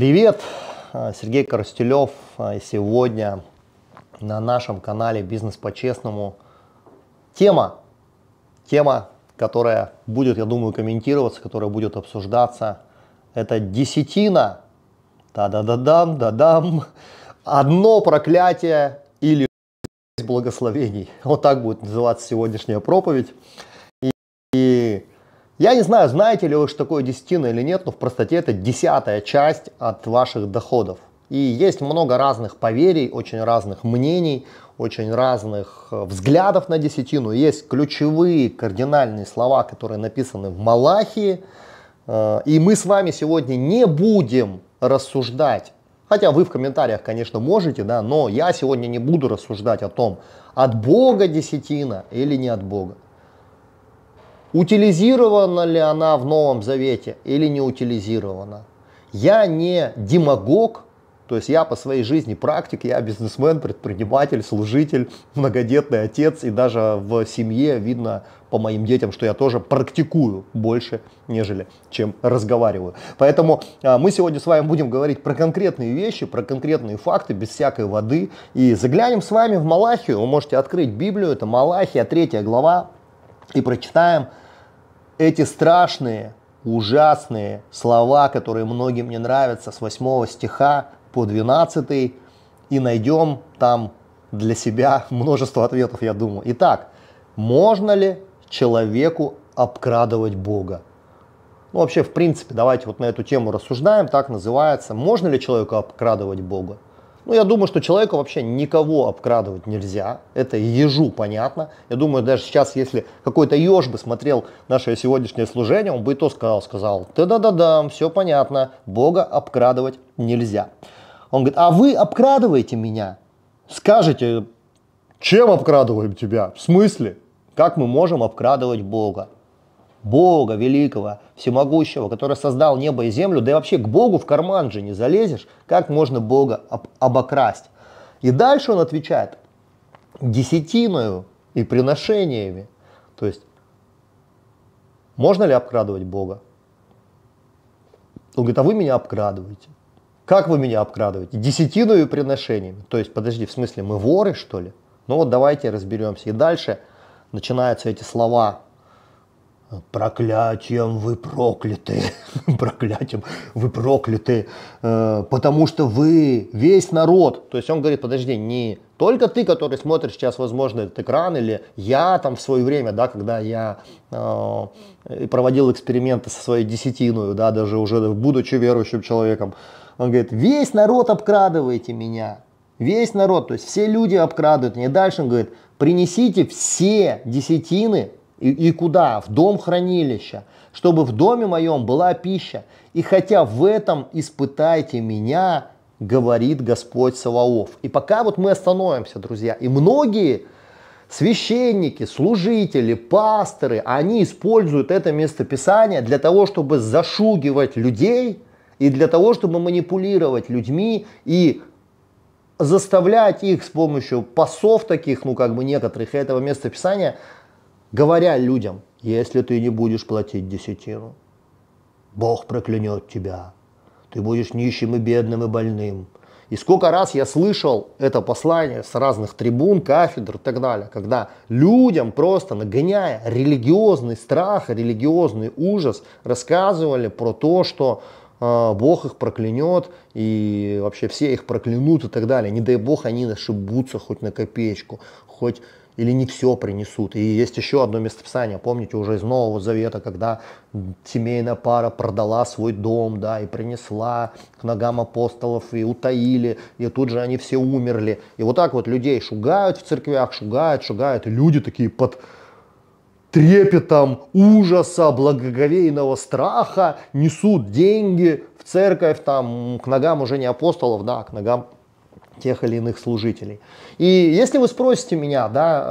Привет, э, Сергей Коростелев. Э, сегодня на нашем канале «Бизнес по-честному» тема, тема, которая будет, я думаю, комментироваться, которая будет обсуждаться, это десятина, та-да-да-дам, да-дам, одно проклятие или благословений. Вот так будет называться сегодняшняя проповедь. И, и я не знаю, знаете ли вы, что такое десятина или нет, но в простоте это десятая часть от ваших доходов. И есть много разных поверий, очень разных мнений, очень разных э, взглядов на десятину. Есть ключевые кардинальные слова, которые написаны в Малахии. Э, и мы с вами сегодня не будем рассуждать, хотя вы в комментариях, конечно, можете, да, но я сегодня не буду рассуждать о том, от Бога десятина или не от Бога. Утилизирована ли она в Новом Завете или не утилизирована? Я не демагог, то есть я по своей жизни практик, я бизнесмен, предприниматель, служитель, многодетный отец, и даже в семье видно по моим детям, что я тоже практикую больше, нежели чем разговариваю. Поэтому а, мы сегодня с вами будем говорить про конкретные вещи, про конкретные факты, без всякой воды. И заглянем с вами в Малахию, вы можете открыть Библию, это Малахия, 3 глава, и прочитаем эти страшные, ужасные слова, которые многим не нравятся, с 8 стиха по 12, и найдем там для себя множество ответов, я думаю. Итак, можно ли человеку обкрадывать Бога? Ну, вообще, в принципе, давайте вот на эту тему рассуждаем, так называется. Можно ли человеку обкрадывать Бога? Ну, я думаю, что человеку вообще никого обкрадывать нельзя. Это ежу понятно. Я думаю, даже сейчас, если какой-то еж бы смотрел наше сегодняшнее служение, он бы и то сказал, сказал, да-да-да-да, все понятно, Бога обкрадывать нельзя. Он говорит, а вы обкрадываете меня? Скажете, чем обкрадываем тебя? В смысле? Как мы можем обкрадывать Бога? Бога великого, всемогущего, который создал небо и землю, да и вообще к Богу в карман же не залезешь, как можно Бога об обокрасть. И дальше он отвечает, десятиною и приношениями. То есть, можно ли обкрадывать Бога? Он говорит, а вы меня обкрадываете. Как вы меня обкрадываете? Десятиною и приношениями. То есть, подожди, в смысле, мы воры, что ли? Ну вот давайте разберемся. И дальше начинаются эти слова проклятием вы прокляты, проклятием вы прокляты, э, потому что вы весь народ. То есть он говорит, подожди, не только ты, который смотришь сейчас, возможно, этот экран, или я там в свое время, да, когда я э, проводил эксперименты со своей десятиной, да, даже уже будучи верующим человеком, он говорит, весь народ обкрадываете меня, весь народ, то есть все люди обкрадывают меня. Дальше он говорит, принесите все десятины и, и куда? В дом хранилища, чтобы в доме моем была пища. И хотя в этом испытайте меня, говорит Господь Саваоф. И пока вот мы остановимся, друзья, и многие священники, служители, пасторы, они используют это местописание для того, чтобы зашугивать людей и для того, чтобы манипулировать людьми и заставлять их с помощью пасов таких, ну как бы некоторых этого местописания, говоря людям, если ты не будешь платить десятину, Бог проклянет тебя, ты будешь нищим и бедным и больным. И сколько раз я слышал это послание с разных трибун, кафедр и так далее, когда людям просто нагоняя религиозный страх, религиозный ужас, рассказывали про то, что э, Бог их проклянет, и вообще все их проклянут и так далее. Не дай Бог они ошибутся хоть на копеечку, хоть или не все принесут. И есть еще одно местописание, помните, уже из Нового Завета, когда семейная пара продала свой дом, да, и принесла к ногам апостолов, и утаили, и тут же они все умерли. И вот так вот людей шугают в церквях, шугают, шугают, и люди такие под трепетом ужаса, благоговейного страха несут деньги в церковь, там, к ногам уже не апостолов, да, а к ногам тех или иных служителей. И если вы спросите меня, да,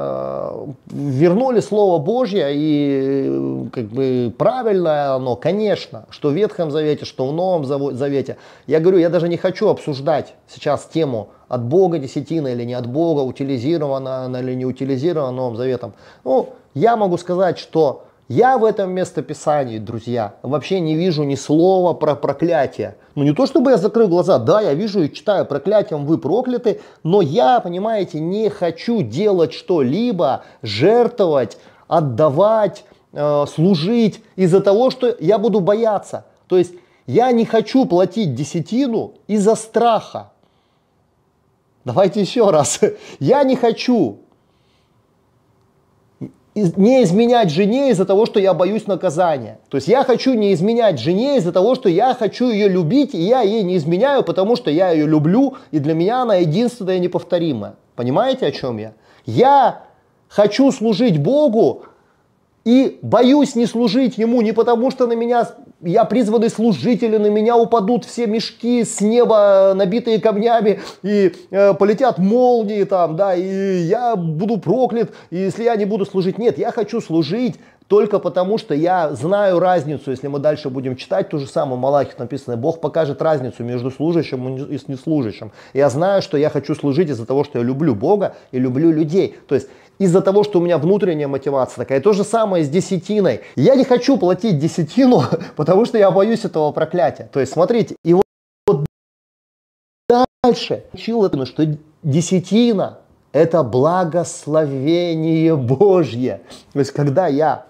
э, вернули Слово Божье и э, как бы правильное оно, конечно, что в Ветхом Завете, что в Новом Завете. Я говорю, я даже не хочу обсуждать сейчас тему от Бога десятина или не от Бога, утилизирована она или не утилизирована Новым Заветом. Ну, я могу сказать, что я в этом местописании, друзья, вообще не вижу ни слова про проклятие. Ну не то чтобы я закрыл глаза, да, я вижу и читаю проклятием вы прокляты, но я, понимаете, не хочу делать что-либо, жертвовать, отдавать, э, служить из-за того, что я буду бояться. То есть я не хочу платить десятину из-за страха. Давайте еще раз. Я не хочу не изменять жене из-за того, что я боюсь наказания. То есть я хочу не изменять жене из-за того, что я хочу ее любить, и я ей не изменяю, потому что я ее люблю, и для меня она единственная и неповторимая. Понимаете, о чем я? Я хочу служить Богу, и боюсь не служить Ему не потому, что на меня я призванный служитель, и на меня упадут все мешки с неба, набитые камнями, и э, полетят молнии там, да, и я буду проклят, и если я не буду служить. Нет, я хочу служить только потому, что я знаю разницу, если мы дальше будем читать, то же самое в Малахе написано, Бог покажет разницу между служащим и неслужащим. Я знаю, что я хочу служить из-за того, что я люблю Бога и люблю людей. То есть из-за того, что у меня внутренняя мотивация такая. То же самое с десятиной. Я не хочу платить десятину, потому что я боюсь этого проклятия. То есть, смотрите, и вот, вот дальше учил этому, что десятина – это благословение Божье. То есть, когда я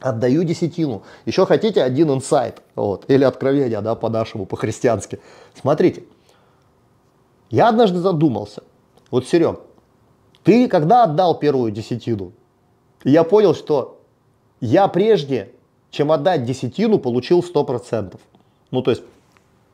отдаю десятину. Еще хотите один инсайт, вот, или откровение, да, по-нашему, по-христиански. Смотрите, я однажды задумался, вот, Серег, ты когда отдал первую десятину? И я понял, что я прежде, чем отдать десятину, получил 100%. Ну, то есть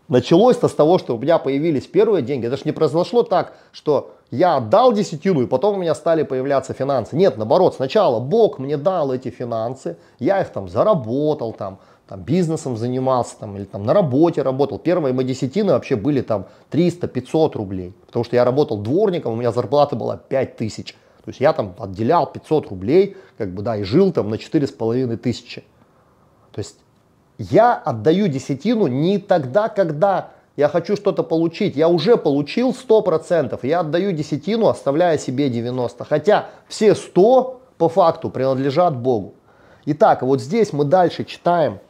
началось-то с того, что у меня появились первые деньги. Это же не произошло так, что я отдал десятину, и потом у меня стали появляться финансы. Нет, наоборот, сначала Бог мне дал эти финансы, я их там заработал, там, там, бизнесом занимался там, или там, на работе работал. Первые мои десятины вообще были там 300-500 рублей, потому что я работал дворником, у меня зарплата была 5000. То есть я там отделял 500 рублей, как бы, да, и жил там на 4500. То есть я отдаю десятину не тогда, когда я хочу что-то получить. Я уже получил 100%, я отдаю десятину, оставляя себе 90%. Хотя все 100 по факту принадлежат Богу. Итак, вот здесь мы дальше читаем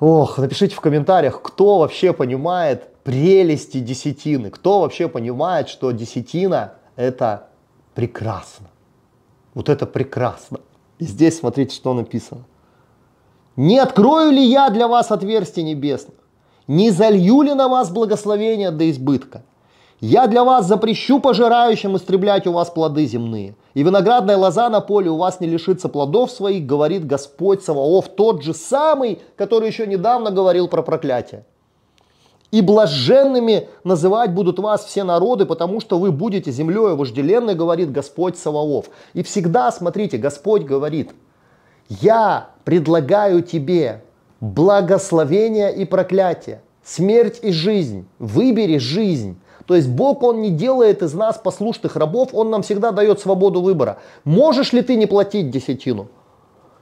Ох, напишите в комментариях, кто вообще понимает прелести десятины, кто вообще понимает, что десятина это прекрасно. Вот это прекрасно. И здесь смотрите, что написано. Не открою ли я для вас отверстие небесных? Не залью ли на вас благословения до избытка? Я для вас запрещу пожирающим истреблять у вас плоды земные. И виноградная лоза на поле у вас не лишится плодов своих, говорит Господь Саваоф, тот же самый, который еще недавно говорил про проклятие. И блаженными называть будут вас все народы, потому что вы будете землей вожделенной, говорит Господь Саваоф. И всегда, смотрите, Господь говорит, я предлагаю тебе благословение и проклятие, смерть и жизнь, выбери жизнь. То есть Бог, Он не делает из нас послушных рабов, Он нам всегда дает свободу выбора. Можешь ли ты не платить десятину?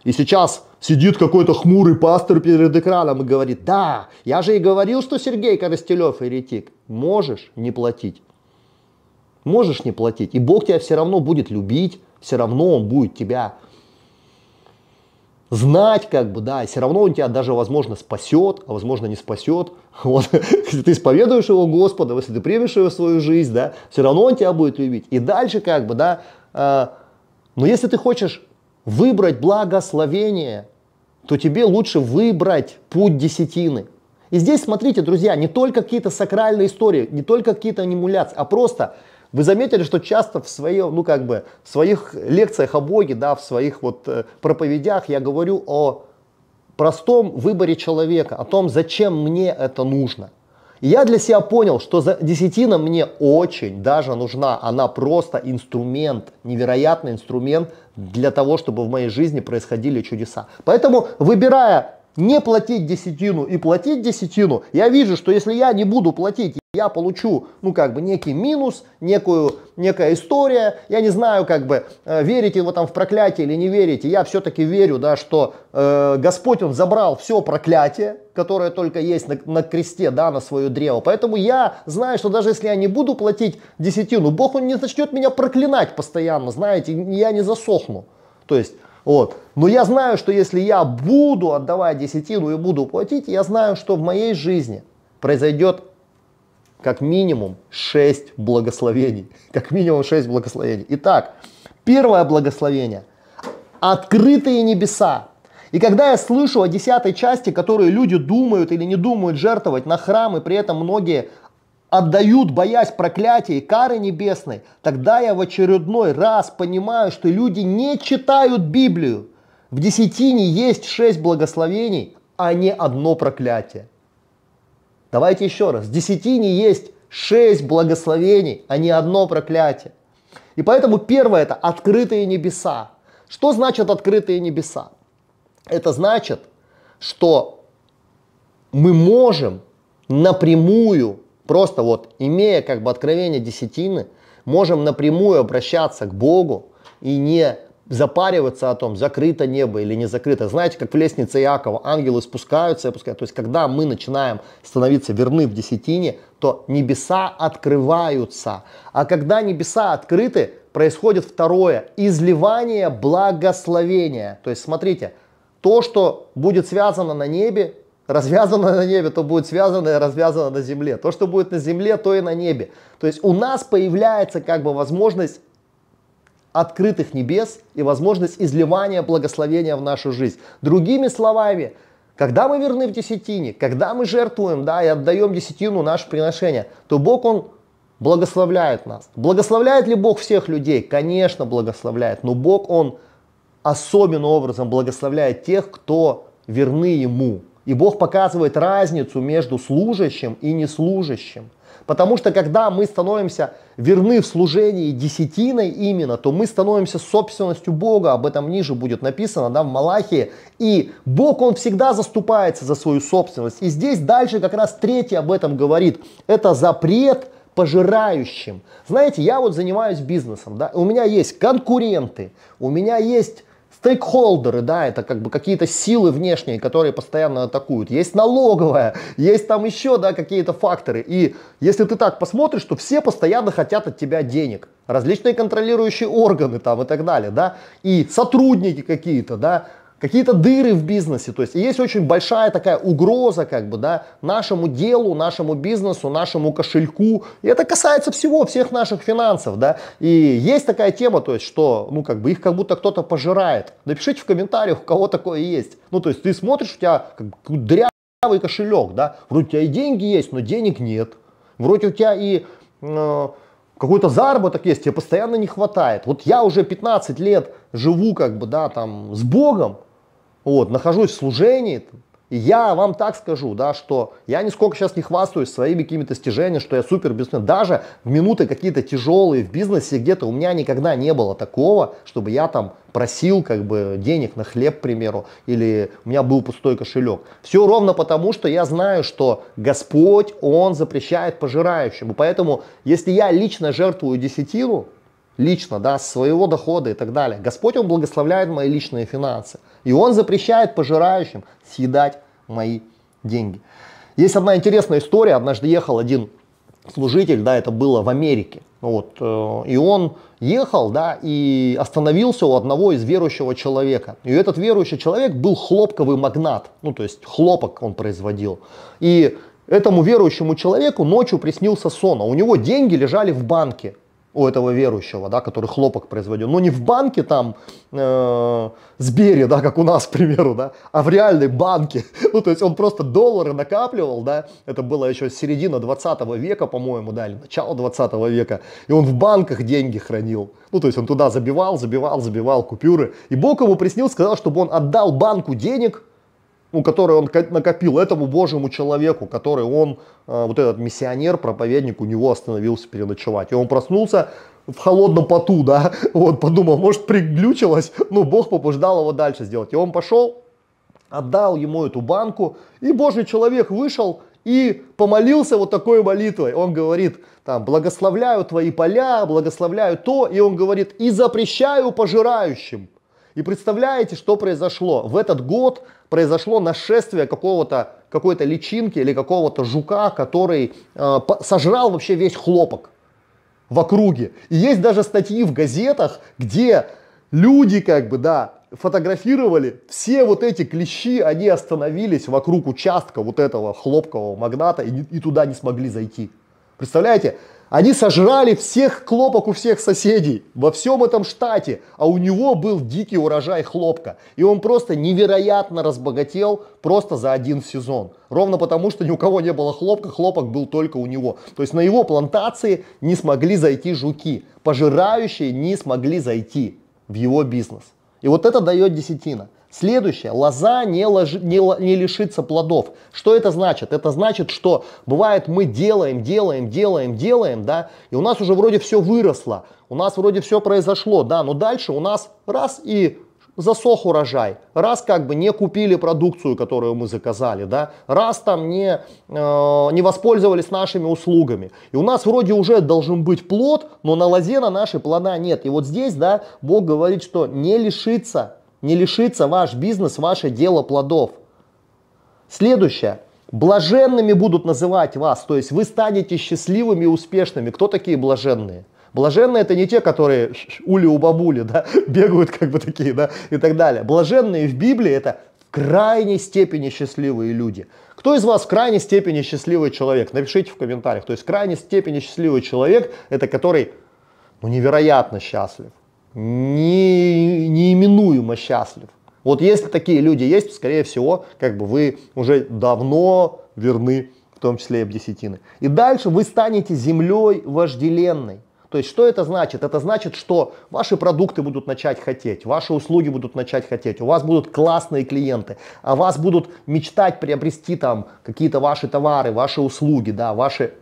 И сейчас сидит какой-то хмурый пастор перед экраном и говорит, да, я же и говорил, что Сергей Коростелев еретик. Можешь не платить. Можешь не платить. И Бог тебя все равно будет любить, все равно Он будет тебя знать, как бы, да, и все равно он тебя даже, возможно, спасет, а возможно, не спасет. Вот, если ты исповедуешь его Господа, если ты примешь его в свою жизнь, да, все равно он тебя будет любить. И дальше, как бы, да, э, но если ты хочешь выбрать благословение, то тебе лучше выбрать путь десятины. И здесь, смотрите, друзья, не только какие-то сакральные истории, не только какие-то анимуляции, а просто вы заметили, что часто в, своем, ну, как бы, в своих лекциях о Боге, да, в своих вот э, проповедях я говорю о простом выборе человека, о том, зачем мне это нужно. И я для себя понял, что за десятина мне очень даже нужна. Она просто инструмент, невероятный инструмент для того, чтобы в моей жизни происходили чудеса. Поэтому, выбирая не платить десятину и платить десятину, я вижу, что если я не буду платить, я получу, ну, как бы, некий минус, некую, некая история. Я не знаю, как бы, э, верите вы там в проклятие или не верите. Я все-таки верю, да, что э, Господь, Он забрал все проклятие, которое только есть на, на кресте, да, на свое древо. Поэтому я знаю, что даже если я не буду платить десятину, Бог, Он не начнет меня проклинать постоянно, знаете, я не засохну. То есть вот. Но я знаю, что если я буду отдавать десятину и буду платить, я знаю, что в моей жизни произойдет как минимум 6 благословений. Как минимум 6 благословений. Итак, первое благословение. Открытые небеса. И когда я слышу о десятой части, которые люди думают или не думают жертвовать на храм, и при этом многие отдают, боясь проклятия и кары небесной, тогда я в очередной раз понимаю, что люди не читают Библию. В десятине есть шесть благословений, а не одно проклятие. Давайте еще раз. В десятине есть шесть благословений, а не одно проклятие. И поэтому первое это открытые небеса. Что значит открытые небеса? Это значит, что мы можем напрямую Просто вот имея как бы откровение десятины, можем напрямую обращаться к Богу и не запариваться о том, закрыто небо или не закрыто. Знаете, как в лестнице Иакова ангелы спускаются и опускаются. То есть, когда мы начинаем становиться верны в десятине, то небеса открываются. А когда небеса открыты, происходит второе – изливание благословения. То есть, смотрите, то, что будет связано на небе, развязано на небе, то будет связано и развязано на земле. То, что будет на земле, то и на небе. То есть у нас появляется как бы возможность открытых небес и возможность изливания благословения в нашу жизнь. Другими словами, когда мы верны в десятине, когда мы жертвуем да, и отдаем десятину наше приношение, то Бог Он благословляет нас. Благословляет ли Бог всех людей? Конечно, благословляет. Но Бог Он особенным образом благословляет тех, кто верны Ему. И Бог показывает разницу между служащим и неслужащим. Потому что когда мы становимся верны в служении десятиной именно, то мы становимся собственностью Бога. Об этом ниже будет написано да, в Малахии. И Бог, Он всегда заступается за свою собственность. И здесь дальше как раз третий об этом говорит. Это запрет пожирающим. Знаете, я вот занимаюсь бизнесом, да, у меня есть конкуренты, у меня есть стейкхолдеры, да, это как бы какие-то силы внешние, которые постоянно атакуют. Есть налоговая, есть там еще, да, какие-то факторы. И если ты так посмотришь, то все постоянно хотят от тебя денег. Различные контролирующие органы там и так далее, да. И сотрудники какие-то, да какие-то дыры в бизнесе. То есть есть очень большая такая угроза как бы, да, нашему делу, нашему бизнесу, нашему кошельку. И это касается всего, всех наших финансов, да. И есть такая тема, то есть, что, ну, как бы их как будто кто-то пожирает. Напишите в комментариях, у кого такое есть. Ну, то есть ты смотришь, у тебя как бы дрявый кошелек, да. Вроде у тебя и деньги есть, но денег нет. Вроде у тебя и... Э, какой-то заработок есть, тебе постоянно не хватает. Вот я уже 15 лет живу как бы, да, там, с Богом, вот, нахожусь в служении, и я вам так скажу, да, что я нисколько сейчас не хвастаюсь своими какими-то достижениями, что я супер бизнесмен. Даже в минуты какие-то тяжелые в бизнесе где-то у меня никогда не было такого, чтобы я там просил как бы денег на хлеб, к примеру, или у меня был пустой кошелек. Все ровно потому, что я знаю, что Господь, Он запрещает пожирающему, поэтому, если я лично жертвую десятиру лично, да, своего дохода и так далее. Господь, Он благословляет мои личные финансы. И Он запрещает пожирающим съедать мои деньги. Есть одна интересная история. Однажды ехал один служитель, да, это было в Америке. Вот, э, и он ехал, да, и остановился у одного из верующего человека. И этот верующий человек был хлопковый магнат, ну, то есть хлопок он производил. И этому верующему человеку ночью приснился сон, а у него деньги лежали в банке у этого верующего, да, который хлопок производил. Но не в банке там э, Сбере, да, как у нас, к примеру, да, а в реальной банке. Ну, то есть он просто доллары накапливал, да, это было еще середина 20 века, по-моему, да, или начало 20 века, и он в банках деньги хранил. Ну, то есть он туда забивал, забивал, забивал купюры. И Бог ему приснил, сказал, чтобы он отдал банку денег, ну, который он накопил этому божьему человеку, который он, э, вот этот миссионер, проповедник, у него остановился переночевать. И он проснулся в холодном поту, да, вот, подумал, может, приглючилось, ну, Бог побуждал его дальше сделать. И он пошел, отдал ему эту банку, и божий человек вышел и помолился вот такой молитвой. Он говорит, там, благословляю твои поля, благословляю то, и он говорит, и запрещаю пожирающим. И представляете, что произошло? В этот год произошло нашествие какого-то какой-то личинки или какого-то жука, который э, сожрал вообще весь хлопок в округе. И есть даже статьи в газетах, где люди как бы, да, фотографировали, все вот эти клещи, они остановились вокруг участка вот этого хлопкового магната и, и туда не смогли зайти. Представляете? Они сожрали всех хлопок у всех соседей во всем этом штате, а у него был дикий урожай хлопка. И он просто невероятно разбогател просто за один сезон. Ровно потому, что ни у кого не было хлопка, хлопок был только у него. То есть на его плантации не смогли зайти жуки, пожирающие не смогли зайти в его бизнес. И вот это дает десятина. Следующее. Лоза не, лож, не, не лишится плодов. Что это значит? Это значит, что бывает мы делаем, делаем, делаем, делаем, да, и у нас уже вроде все выросло, у нас вроде все произошло, да, но дальше у нас раз и засох урожай, раз как бы не купили продукцию, которую мы заказали, да, раз там не, э, не воспользовались нашими услугами. И у нас вроде уже должен быть плод, но на лозе на нашей плода нет. И вот здесь, да, Бог говорит, что не лишится не лишится ваш бизнес, ваше дело плодов. Следующее. Блаженными будут называть вас, то есть вы станете счастливыми и успешными. Кто такие блаженные? Блаженные это не те, которые ули у бабули, да, бегают как бы такие, да, и так далее. Блаженные в Библии это в крайней степени счастливые люди. Кто из вас в крайней степени счастливый человек? Напишите в комментариях. То есть в крайней степени счастливый человек это который ну, невероятно счастлив не, неименуемо счастлив. Вот если такие люди есть, скорее всего, как бы вы уже давно верны, в том числе и в десятины. И дальше вы станете землей вожделенной. То есть что это значит? Это значит, что ваши продукты будут начать хотеть, ваши услуги будут начать хотеть, у вас будут классные клиенты, а вас будут мечтать приобрести там какие-то ваши товары, ваши услуги, да, ваши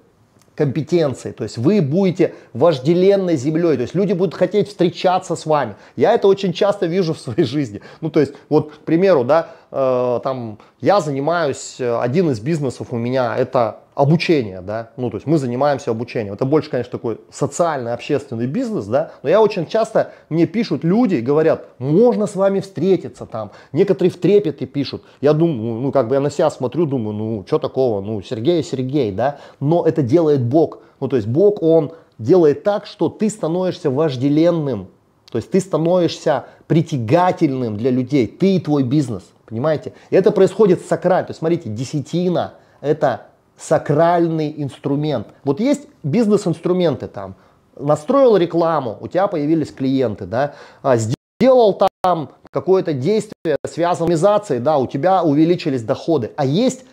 компетенции. То есть вы будете вожделенной землей. То есть люди будут хотеть встречаться с вами. Я это очень часто вижу в своей жизни. Ну, то есть, вот, к примеру, да, э, там, я занимаюсь, э, один из бизнесов у меня это обучение, да, ну, то есть мы занимаемся обучением. Это больше, конечно, такой социальный, общественный бизнес, да, но я очень часто, мне пишут люди и говорят, можно с вами встретиться там, некоторые в трепете пишут. Я думаю, ну, как бы я на себя смотрю, думаю, ну, что такого, ну, Сергей Сергей, да, но это делает Бог, ну, то есть Бог, он делает так, что ты становишься вожделенным, то есть ты становишься притягательным для людей, ты и твой бизнес, понимаете? И это происходит сакрально, то есть смотрите, десятина, это сакральный инструмент. Вот есть бизнес-инструменты там. Настроил рекламу, у тебя появились клиенты, да, а, сделал там какое-то действие, связанное с да, у тебя увеличились доходы. А есть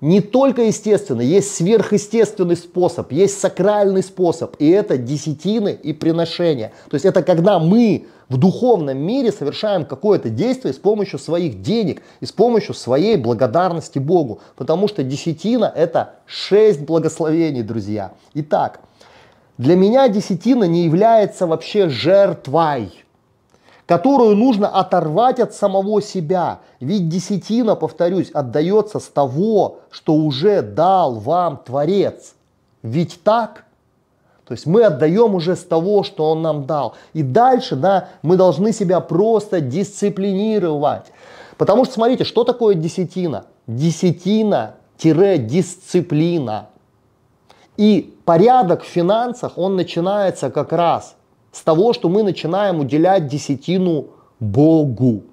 не только естественно, есть сверхъестественный способ, есть сакральный способ, и это десятины и приношения. То есть это когда мы в духовном мире совершаем какое-то действие с помощью своих денег и с помощью своей благодарности Богу, потому что десятина это шесть благословений, друзья. Итак, для меня десятина не является вообще жертвой которую нужно оторвать от самого себя. Ведь десятина, повторюсь, отдается с того, что уже дал вам Творец. Ведь так? То есть мы отдаем уже с того, что Он нам дал. И дальше, да, мы должны себя просто дисциплинировать. Потому что, смотрите, что такое десятина? Десятина-дисциплина. И порядок в финансах, он начинается как раз с того, что мы начинаем уделять десятину Богу.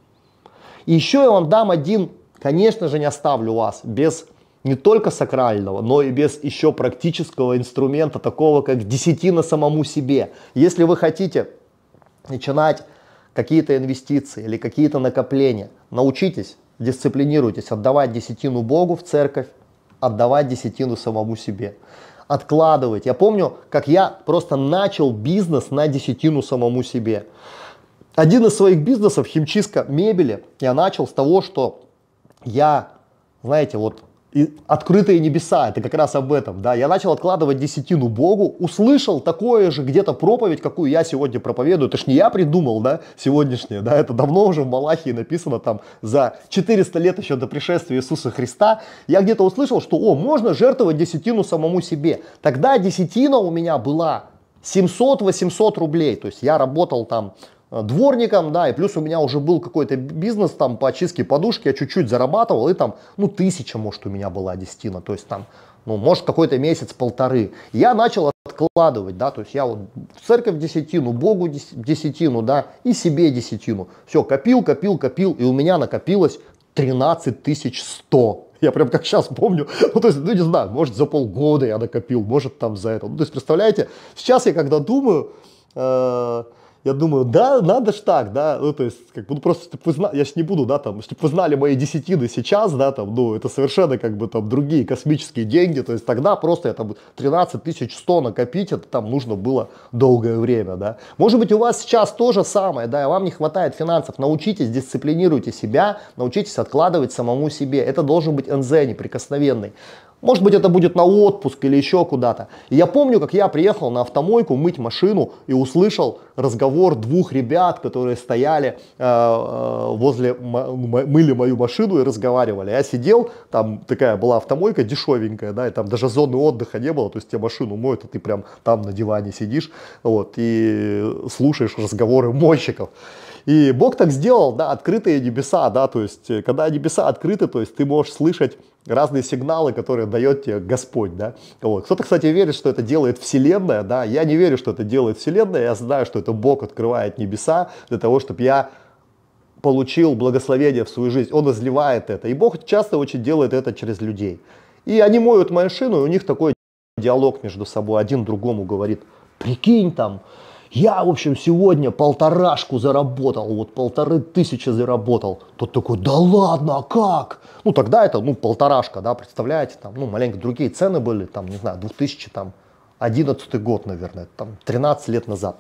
И еще я вам дам один, конечно же, не оставлю вас без не только сакрального, но и без еще практического инструмента, такого как десятина самому себе. Если вы хотите начинать какие-то инвестиции или какие-то накопления, научитесь, дисциплинируйтесь отдавать десятину Богу в церковь, отдавать десятину самому себе откладывать. Я помню, как я просто начал бизнес на десятину самому себе. Один из своих бизнесов, химчистка мебели, я начал с того, что я, знаете, вот и открытые небеса, это как раз об этом, да. Я начал откладывать десятину Богу, услышал такое же где-то проповедь, какую я сегодня проповедую. Это ж не я придумал, да, сегодняшнее, да, это давно уже в Малахии написано там за 400 лет еще до пришествия Иисуса Христа. Я где-то услышал, что, о, можно жертвовать десятину самому себе. Тогда десятина у меня была 700-800 рублей, то есть я работал там Э, дворником, да, и плюс у меня уже был какой-то бизнес там по очистке подушки, я чуть-чуть зарабатывал, и там, ну, тысяча, может, у меня была десятина, то есть там, ну, может, какой-то месяц-полторы. Я начал откладывать, да, то есть я вот в церковь десятину, Богу десятину, да, и себе десятину. Все, копил, копил, копил, и у меня накопилось 13 сто, Я прям как сейчас помню, ну то есть, ну не знаю, может за полгода я накопил, может там за это. Ну, то есть, представляете, сейчас я когда думаю, э -э я думаю, да, надо ж так, да, ну, то есть, как бы, ну, просто, чтобы вы знали, я ж не буду, да, там, чтобы вы знали мои десятины сейчас, да, там, ну, это совершенно, как бы, там, другие космические деньги, то есть, тогда просто я, там, 13 тысяч 100 накопить, это там нужно было долгое время, да. Может быть, у вас сейчас то же самое, да, и вам не хватает финансов, научитесь, дисциплинируйте себя, научитесь откладывать самому себе, это должен быть НЗ неприкосновенный. Может быть, это будет на отпуск или еще куда-то. И я помню, как я приехал на автомойку мыть машину и услышал разговор двух ребят, которые стояли э, э возле, мыли мою машину и разговаривали. Я сидел, там такая была автомойка дешевенькая, да, и там даже зоны отдыха не было, то есть тебе машину моют, а ты прям там на диване сидишь, вот, и слушаешь разговоры мойщиков. И Бог так сделал, да, открытые небеса, да, то есть, э, когда небеса открыты, то есть ты можешь слышать разные сигналы, которые дает тебе Господь, да. Вот. Кто-то, кстати, верит, что это делает Вселенная, да. Я не верю, что это делает Вселенная. Я знаю, что это Бог открывает небеса для того, чтобы я получил благословение в свою жизнь. Он изливает это. И Бог часто очень делает это через людей. И они моют машину, и у них такой диалог между собой. Один другому говорит, прикинь там, я, в общем, сегодня полторашку заработал, вот полторы тысячи заработал. Тот такой, да ладно, а как? Ну, тогда это, ну, полторашка, да, представляете, там, ну, маленько другие цены были, там, не знаю, 2000, там, 11 год, наверное, там, 13 лет назад.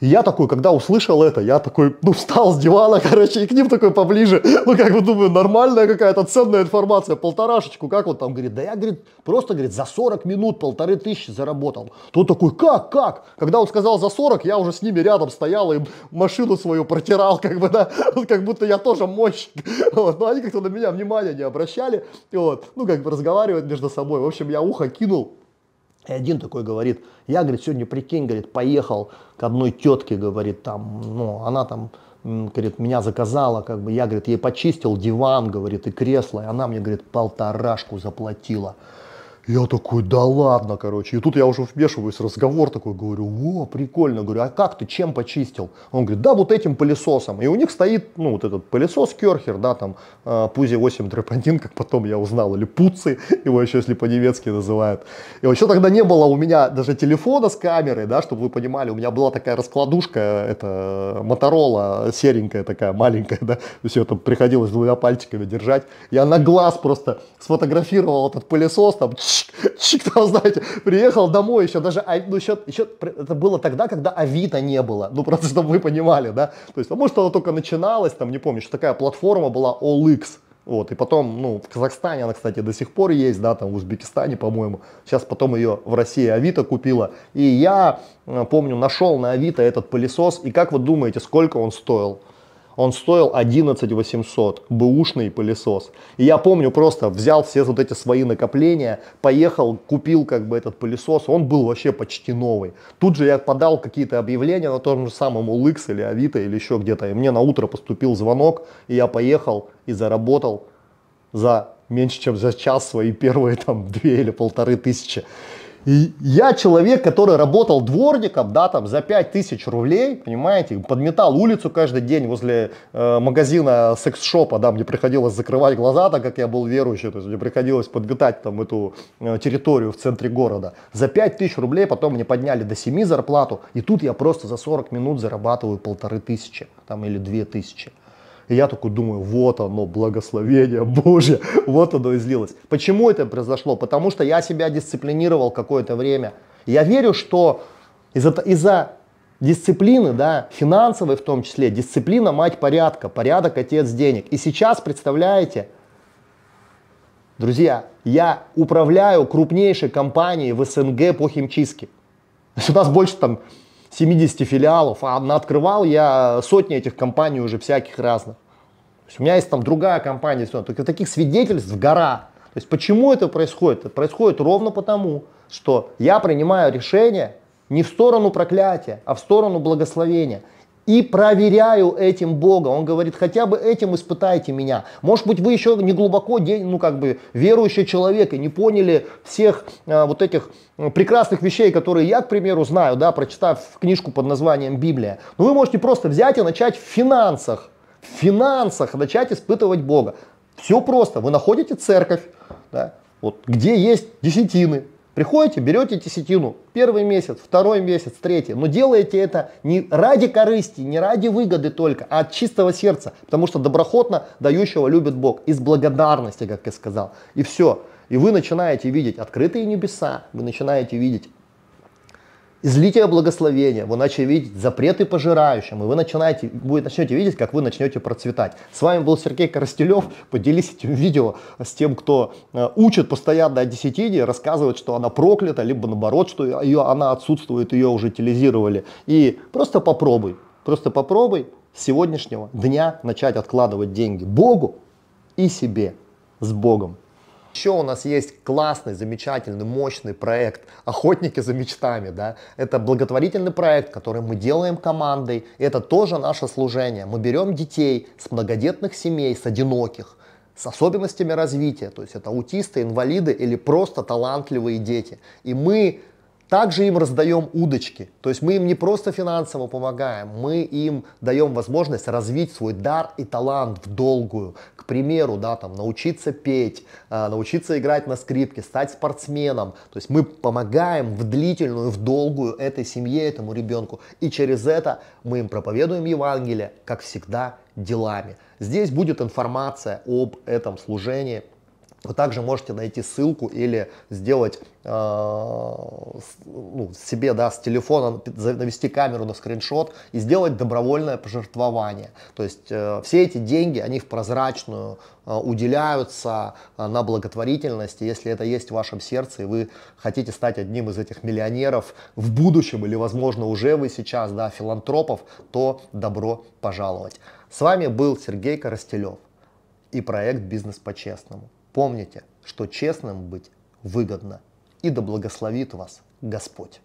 И я такой, когда услышал это, я такой, ну, встал с дивана, короче, и к ним такой поближе. Ну, как бы думаю, нормальная какая-то ценная информация, полторашечку. Как вот там говорит? Да я, говорит, просто, говорит, за 40 минут полторы тысячи заработал. Тут такой, как, как? Когда он сказал за 40, я уже с ними рядом стоял и машину свою протирал, как бы, да, как будто я тоже мощник. Вот, но ну, они как-то на меня внимания не обращали. И вот, ну, как бы разговаривать между собой. В общем, я ухо кинул, и один такой говорит, я, говорит, сегодня, прикинь, говорит, поехал к одной тетке, говорит, там, ну, она там, говорит, меня заказала, как бы, я, говорит, ей почистил диван, говорит, и кресло, и она мне, говорит, полторашку заплатила. Я такой, да ладно, короче. И тут я уже вмешиваюсь, разговор такой, говорю, о, прикольно. Говорю, а как ты, чем почистил? Он говорит, да, вот этим пылесосом. И у них стоит, ну, вот этот пылесос Керхер, да, там, а, Пузи 8 Драпанин, как потом я узнал, или Пуцы, его еще, если по-немецки называют. И вообще тогда не было у меня даже телефона с камерой, да, чтобы вы понимали, у меня была такая раскладушка, это, Моторола серенькая такая, маленькая, да, все это приходилось двумя пальчиками держать. Я на глаз просто сфотографировал этот пылесос, там, чик там, знаете, приехал домой еще, даже, а, ну, еще, еще, это было тогда, когда Авито не было, ну, просто, чтобы вы понимали, да, то есть, а может, она только начиналась, там, не помню, что такая платформа была OLX, вот, и потом, ну, в Казахстане она, кстати, до сих пор есть, да, там в Узбекистане, по-моему. Сейчас потом ее в России Авито купила. И я, э, помню, нашел на Авито этот пылесос. И как вы думаете, сколько он стоил? Он стоил 11 800, бэушный пылесос. И я помню, просто взял все вот эти свои накопления, поехал, купил как бы этот пылесос, он был вообще почти новый. Тут же я подал какие-то объявления на том же самом Улыкс или Авито или еще где-то. И мне на утро поступил звонок, и я поехал и заработал за меньше, чем за час свои первые там две или полторы тысячи я человек, который работал дворником, да, там за 5000 рублей, понимаете, подметал улицу каждый день возле э, магазина секс-шопа, да, мне приходилось закрывать глаза, так как я был верующий, то есть мне приходилось подметать там эту э, территорию в центре города. За 5000 рублей потом мне подняли до 7 зарплату, и тут я просто за 40 минут зарабатываю полторы тысячи, там или две тысячи. И я такой думаю, вот оно, благословение Божье, вот оно и Почему это произошло? Потому что я себя дисциплинировал какое-то время. Я верю, что из-за из дисциплины, да, финансовой в том числе, дисциплина мать порядка, порядок отец денег. И сейчас, представляете, друзья, я управляю крупнейшей компанией в СНГ по химчистке. То есть у нас больше там 70 филиалов, а одна открывал я сотни этих компаний уже всяких разных. То есть у меня есть там другая компания, все, только таких свидетельств гора. То есть почему это происходит? Это происходит ровно потому, что я принимаю решение не в сторону проклятия, а в сторону благословения и проверяю этим Бога. Он говорит, хотя бы этим испытайте меня. Может быть, вы еще не глубоко, ну как бы верующий человек и не поняли всех а, вот этих прекрасных вещей, которые я, к примеру, знаю, да, прочитав книжку под названием Библия. Но вы можете просто взять и начать в финансах, в финансах начать испытывать Бога. Все просто. Вы находите церковь, да, вот, где есть десятины, Приходите, берете десятину, первый месяц, второй месяц, третий, но делаете это не ради корысти, не ради выгоды только, а от чистого сердца, потому что доброхотно дающего любит Бог, из благодарности, как я сказал. И все. И вы начинаете видеть открытые небеса, вы начинаете видеть излитие благословения, вы начали видеть запреты пожирающим, и вы начинаете, вы начнете видеть, как вы начнете процветать. С вами был Сергей Коростелев, поделись этим видео с тем, кто э, учит постоянно о десятине, рассказывает, что она проклята, либо наоборот, что ее, она отсутствует, ее уже утилизировали. И просто попробуй, просто попробуй с сегодняшнего дня начать откладывать деньги Богу и себе с Богом. Еще у нас есть классный, замечательный, мощный проект «Охотники за мечтами». Да? Это благотворительный проект, который мы делаем командой. Это тоже наше служение. Мы берем детей с многодетных семей, с одиноких, с особенностями развития. То есть это аутисты, инвалиды или просто талантливые дети. И мы также им раздаем удочки, то есть мы им не просто финансово помогаем, мы им даем возможность развить свой дар и талант в долгую. К примеру, да, там, научиться петь, а, научиться играть на скрипке, стать спортсменом. То есть мы помогаем в длительную, в долгую этой семье, этому ребенку. И через это мы им проповедуем Евангелие, как всегда, делами. Здесь будет информация об этом служении – вы также можете найти ссылку или сделать э, ну, себе да, с телефона, навести камеру на скриншот и сделать добровольное пожертвование. То есть э, все эти деньги, они в прозрачную э, уделяются э, на благотворительность. если это есть в вашем сердце, и вы хотите стать одним из этих миллионеров в будущем или, возможно, уже вы сейчас, да, филантропов, то добро пожаловать. С вами был Сергей Коростелев и проект «Бизнес по-честному». Помните, что честным быть выгодно. И да благословит вас Господь.